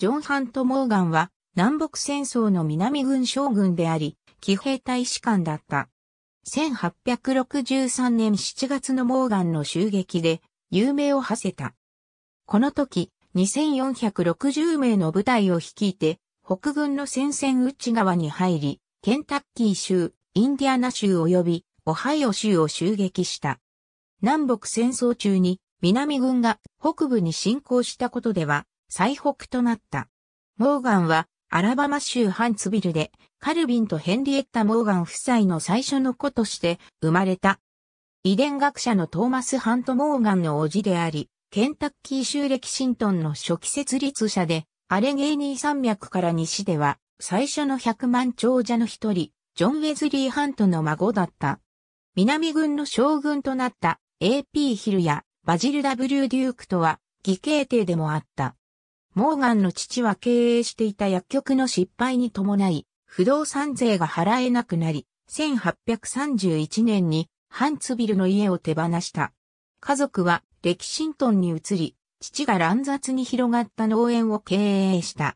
ジョン・ハント・モーガンは南北戦争の南軍将軍であり、騎兵大使官だった。1863年7月のモーガンの襲撃で、有名を馳せた。この時、2460名の部隊を率いて、北軍の戦線内側に入り、ケンタッキー州、インディアナ州及びオハイオ州を襲撃した。南北戦争中に南軍が北部に侵攻したことでは、最北となった。モーガンはアラバマ州ハンツビルでカルビンとヘンリエッタ・モーガン夫妻の最初の子として生まれた。遺伝学者のトーマス・ハント・モーガンの叔父であり、ケンタッキー州歴キシントンの初期設立者で、アレゲーニー山脈から西では最初の百万長者の一人、ジョン・ウェズリー・ハントの孫だった。南軍の将軍となった AP ヒルやバジル・ W・ デュークとは義兄弟でもあった。モーガンの父は経営していた薬局の失敗に伴い、不動産税が払えなくなり、1831年にハンツビルの家を手放した。家族はレキシントンに移り、父が乱雑に広がった農園を経営した。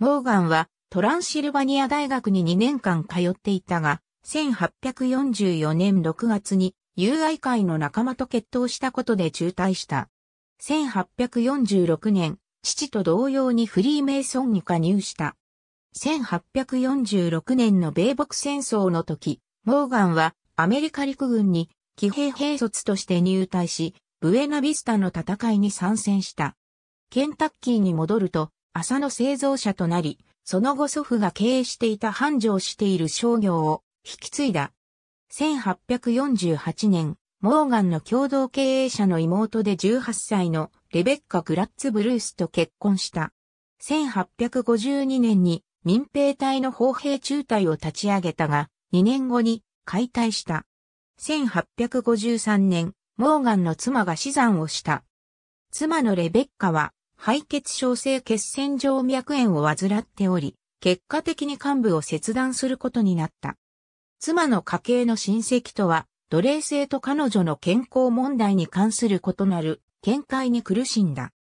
モーガンはトランシルバニア大学に2年間通っていたが、1844年6月に友愛会の仲間と決闘したことで中退した。1846年、父と同様にフリーメイソンに加入した。1846年の米北戦争の時、モーガンはアメリカ陸軍に騎兵兵卒として入隊し、ブエナビスタの戦いに参戦した。ケンタッキーに戻ると、麻の製造者となり、その後祖父が経営していた繁盛している商業を引き継いだ。1848年、モーガンの共同経営者の妹で18歳のレベッカ・グラッツ・ブルースと結婚した。1852年に民兵隊の砲兵中隊を立ち上げたが、2年後に解体した。1853年、モーガンの妻が死産をした。妻のレベッカは、敗血症性血栓上脈炎を患っており、結果的に幹部を切断することになった。妻の家系の親戚とは、奴隷制と彼女の健康問題に関する異なる見解に苦しんだ。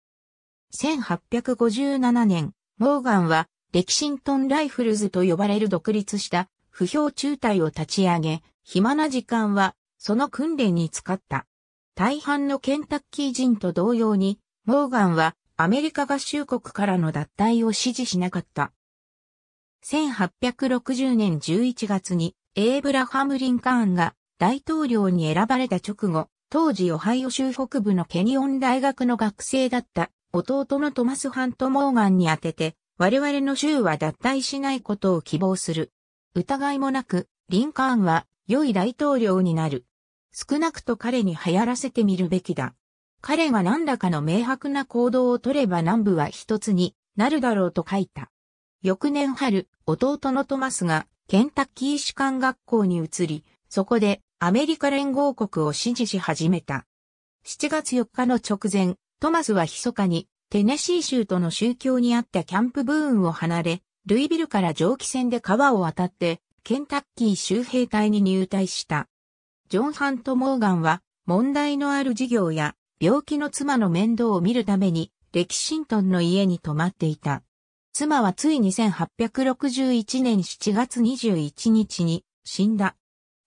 1857年、モーガンは、レキシントンライフルズと呼ばれる独立した不評中隊を立ち上げ、暇な時間はその訓練に使った。大半のケンタッキー人と同様に、モーガンはアメリカ合衆国からの脱退を支持しなかった。1860年11月にエイブラハム・リンカーンが大統領に選ばれた直後、当時オハイオ州北部のケニオン大学の学生だった弟のトマス・ハント・モーガンに宛てて、我々の州は脱退しないことを希望する。疑いもなく、リンカーンは良い大統領になる。少なくと彼に流行らせてみるべきだ。彼が何らかの明白な行動を取れば南部は一つになるだろうと書いた。翌年春、弟のトマスがケンタッキー士官学校に移り、そこでアメリカ連合国を支持し始めた。7月4日の直前、トマスは密かにテネシー州との宗教にあったキャンプブーンを離れ、ルイビルから蒸気船で川を渡って、ケンタッキー州兵隊に入隊した。ジョン・ハント・モーガンは、問題のある事業や、病気の妻の面倒を見るために、レキシントンの家に泊まっていた。妻はつい2 8 6 1年7月21日に死んだ。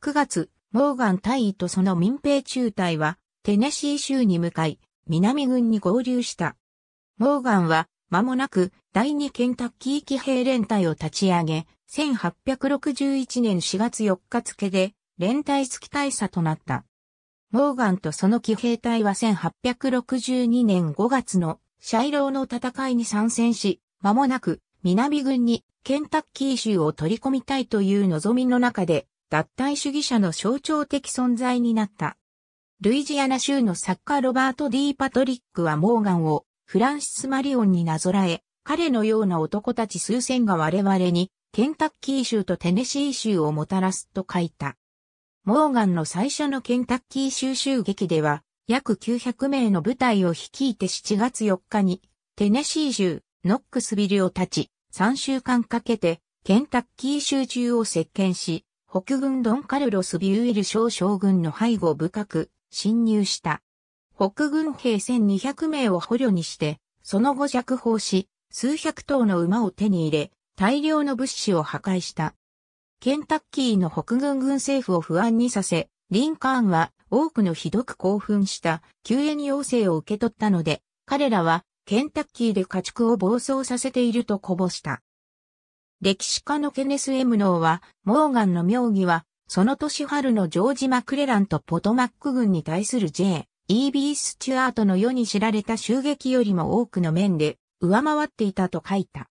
9月、モーガン大尉とその民兵中隊は、テネシー州に向かい、南軍に合流した。モーガンは、間もなく、第二ケンタッキー騎兵連隊を立ち上げ、1861年4月4日付で、連隊付き大佐となった。モーガンとその騎兵隊は1862年5月のシャイローの戦いに参戦し、間もなく南軍にケンタッキー州を取り込みたいという望みの中で脱退主義者の象徴的存在になった。ルイジアナ州の作家ロバート・デー・パトリックはモーガンをフランシス・マリオンになぞらえ、彼のような男たち数千が我々にケンタッキー州とテネシー州をもたらすと書いた。モーガンの最初のケンタッキー州襲撃では約900名の部隊を率いて7月4日にテネシー州ノックスビルを立ち3週間かけてケンタッキー州中を席巻し北軍ドンカルロス・ビューエル少将軍の背後を深く侵入した。北軍兵1200名を捕虜にして、その後弱砲し、数百頭の馬を手に入れ、大量の物資を破壊した。ケンタッキーの北軍軍政府を不安にさせ、リンカーンは多くのひどく興奮した救援要請を受け取ったので、彼らはケンタッキーで家畜を暴走させているとこぼした。歴史家のケネス・エムノーは、モーガンの名義は、その年春のジョージ・マクレランとポトマック軍に対する J、E.B. スチュアートの世に知られた襲撃よりも多くの面で上回っていたと書いた。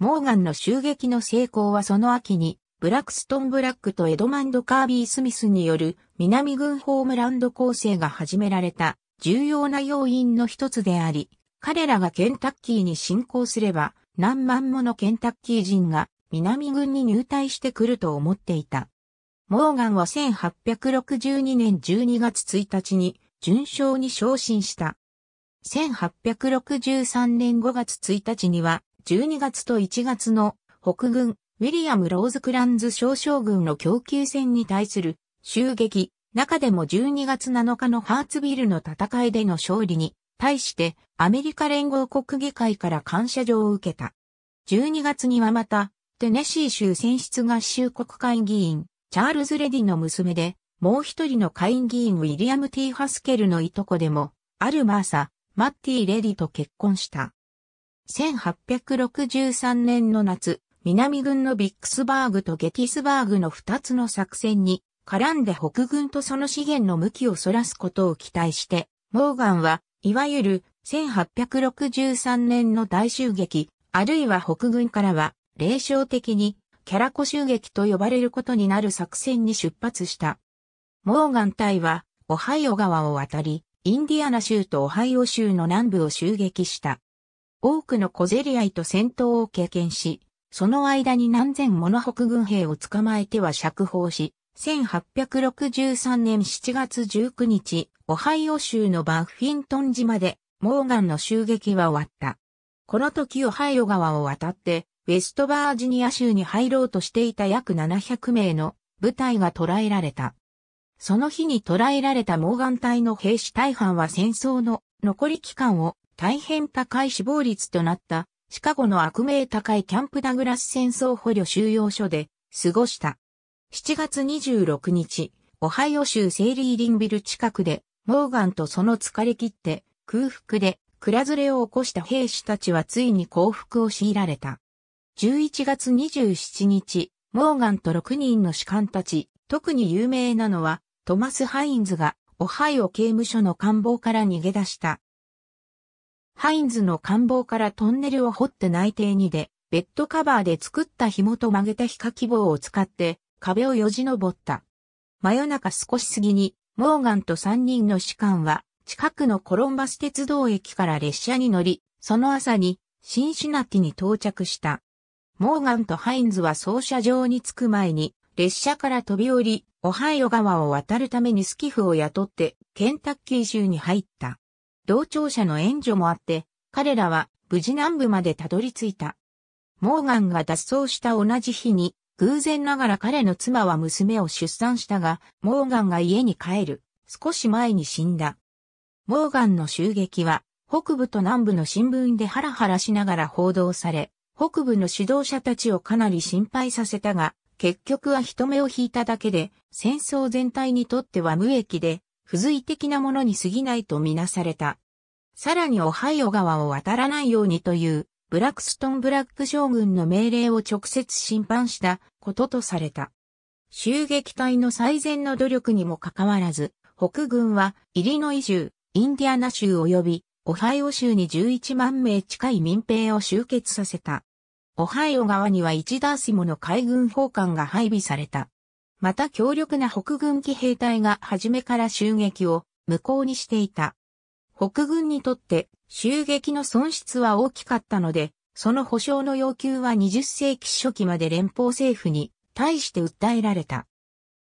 モーガンの襲撃の成功はその秋に、ブラックストン・ブラックとエドマンド・カービー・スミスによる南軍ホームランド構成が始められた重要な要因の一つであり、彼らがケンタッキーに侵攻すれば、何万ものケンタッキー人が南軍に入隊してくると思っていた。モーガンは1862年12月1日に順将に昇進した。1863年5月1日には12月と1月の北軍ウィリアム・ローズ・クランズ少将軍の供給戦に対する襲撃、中でも12月7日のハーツビルの戦いでの勝利に対してアメリカ連合国議会から感謝状を受けた。12月にはまた、テネシー州選出合衆国会議員、チャールズ・レディの娘で、もう一人の会議員ウィリアム・ティーハスケルのいとこでも、アルマーサ、マッティ・レディと結婚した。1863年の夏、南軍のビックスバーグとゲティスバーグの二つの作戦に絡んで北軍とその資源の向きをそらすことを期待して、モーガンはいわゆる1863年の大襲撃、あるいは北軍からは、霊障的に、キャラコ襲撃と呼ばれることになる作戦に出発した。モーガン隊は、オハイオ川を渡り、インディアナ州とオハイオ州の南部を襲撃した。多くの小競り合いと戦闘を経験し、その間に何千もの北軍兵を捕まえては釈放し、1863年7月19日、オハイオ州のバッフィントン島で、モーガンの襲撃は終わった。この時オハイオ川を渡って、ウェストバージニア州に入ろうとしていた約700名の部隊が捕らえられた。その日に捕らえられたモーガン隊の兵士大半は戦争の残り期間を大変高い死亡率となったシカゴの悪名高いキャンプダグラス戦争捕虜収容所で過ごした。7月26日、オハイオ州セイリーリンビル近くでモーガンとその疲れ切って空腹でらずれを起こした兵士たちはついに降伏を強いられた。11月27日、モーガンと6人の士官たち、特に有名なのは、トマス・ハインズが、オハイオ刑務所の官房から逃げ出した。ハインズの官房からトンネルを掘って内定にで、ベッドカバーで作った紐と曲げた皮下キ棒を使って、壁をよじ登った。真夜中少し過ぎに、モーガンと3人の士官は、近くのコロンバス鉄道駅から列車に乗り、その朝に、シンシナティに到着した。モーガンとハインズは操車場に着く前に、列車から飛び降り、オハイオ川を渡るためにスキフを雇って、ケンタッキー州に入った。同庁舎の援助もあって、彼らは無事南部までたどり着いた。モーガンが脱走した同じ日に、偶然ながら彼の妻は娘を出産したが、モーガンが家に帰る、少し前に死んだ。モーガンの襲撃は、北部と南部の新聞でハラハラしながら報道され、北部の指導者たちをかなり心配させたが、結局は人目を引いただけで、戦争全体にとっては無益で、付随的なものに過ぎないとみなされた。さらにオハイオ川を渡らないようにという、ブラックストン・ブラック将軍の命令を直接審判したこととされた。襲撃隊の最善の努力にもかかわらず、北軍はイリノイ州、インディアナ州及びオハイオ州に11万名近い民兵を集結させた。オハイオ側には1ダーシモの海軍砲艦が配備された。また強力な北軍機兵隊が初めから襲撃を無効にしていた。北軍にとって襲撃の損失は大きかったので、その保証の要求は20世紀初期まで連邦政府に対して訴えられた。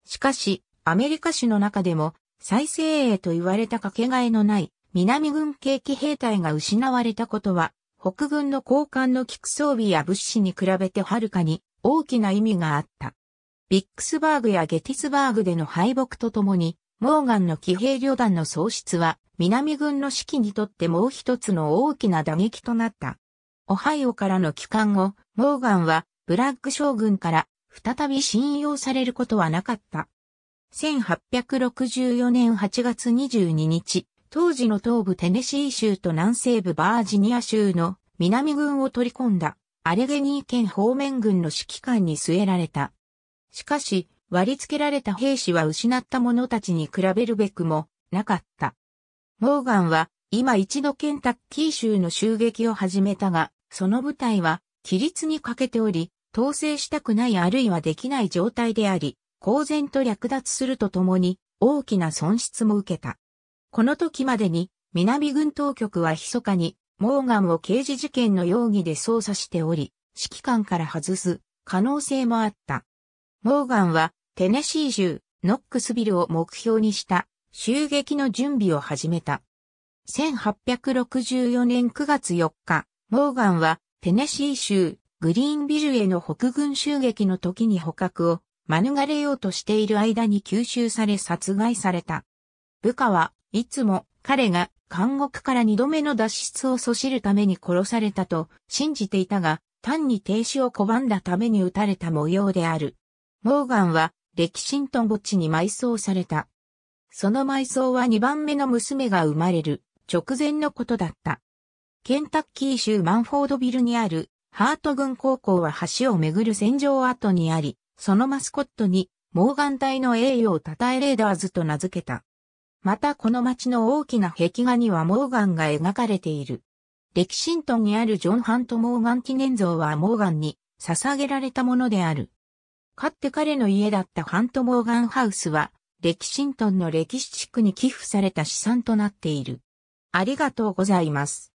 しかし、アメリカ史の中でも再生営と言われたかけがえのない南軍景気兵隊が失われたことは、北軍の交換の菊装備や物資に比べてはるかに大きな意味があった。ビックスバーグやゲティスバーグでの敗北とともに、モーガンの騎兵旅団の喪失は、南軍の指揮にとってもう一つの大きな打撃となった。オハイオからの帰還後、モーガンはブラッグ将軍から再び信用されることはなかった。1864年8月22日、当時の東部テネシー州と南西部バージニア州の南軍を取り込んだアレゲニー県方面軍の指揮官に据えられた。しかし、割り付けられた兵士は失った者たちに比べるべくもなかった。モーガンは今一度ケンタッキー州の襲撃を始めたが、その部隊は、規律に欠けており、統制したくないあるいはできない状態であり、公然と略奪するとともに、大きな損失も受けた。この時までに、南軍当局は密かに、モーガンを刑事事件の容疑で捜査しており、指揮官から外す可能性もあった。モーガンは、テネシー州、ノックスビルを目標にした襲撃の準備を始めた。1864年9月4日、モーガンはテネシー州グリーンビルへの北軍襲撃の時に捕獲を免れようとしている間に吸収され殺害された。部下はいつも彼が監獄から二度目の脱出を阻止るために殺されたと信じていたが、単に停止を拒んだために撃たれた模様である。モーガンは歴神と墓地に埋葬された。その埋葬は二番目の娘が生まれる直前のことだった。ケンタッキー州マンフォードビルにあるハート郡高校は橋をめぐる戦場跡にあり、そのマスコットにモーガン隊の栄誉を称えレーダーズと名付けた。またこの町の大きな壁画にはモーガンが描かれている。レキシントンにあるジョン・ハント・モーガン記念像はモーガンに捧げられたものである。かって彼の家だったハント・モーガンハウスは、レキシントンの歴史地区に寄付された資産となっている。ありがとうございます。